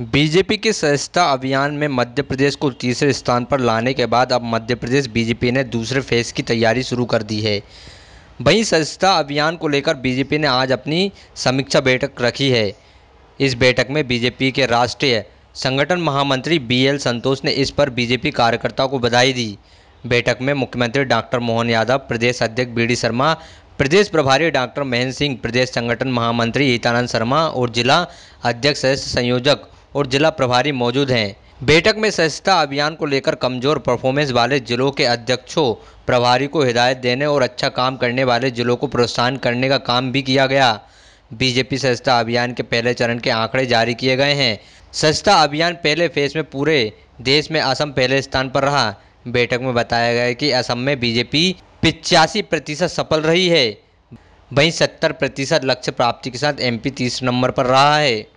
BJP के सदस्यता अभियान में मध्य प्रदेश को तीसरे स्थान पर लाने के बाद अब मध्य प्रदेश बीजेपी ने दूसरे फेज की तैयारी शुरू कर दी है वहीं सदस्यता अभियान को लेकर बीजेपी ने आज अपनी समीक्षा बैठक रखी है इस बैठक में बीजेपी के राष्ट्रीय संगठन महामंत्री बीएल संतोष ने इस पर बीजेपी कार्यकर्ताओं को बधाई दी बैठक में मुख्यमंत्री डॉक्टर मोहन यादव प्रदेश अध्यक्ष बी शर्मा प्रदेश प्रभारी डॉक्टर महेंद्र सिंह प्रदेश संगठन महामंत्री हितानंद शर्मा और जिला अध्यक्ष संयोजक और जिला प्रभारी मौजूद हैं बैठक में स्वच्छता अभियान को लेकर कमजोर परफॉर्मेंस वाले जिलों के अध्यक्षों प्रभारी को हिदायत देने और अच्छा काम करने वाले जिलों को प्रोत्साहन करने का काम भी किया गया बीजेपी स्वच्छता अभियान के पहले चरण के आंकड़े जारी किए गए हैं स्वच्छता अभियान पहले फेज में पूरे देश में असम पहले स्थान पर रहा बैठक में बताया गया कि असम में बीजेपी पिचासी प्रतिशत सफल रही है वहीं सत्तर प्रतिशत लक्ष्य प्राप्ति के साथ एमपी तीस नंबर पर रहा है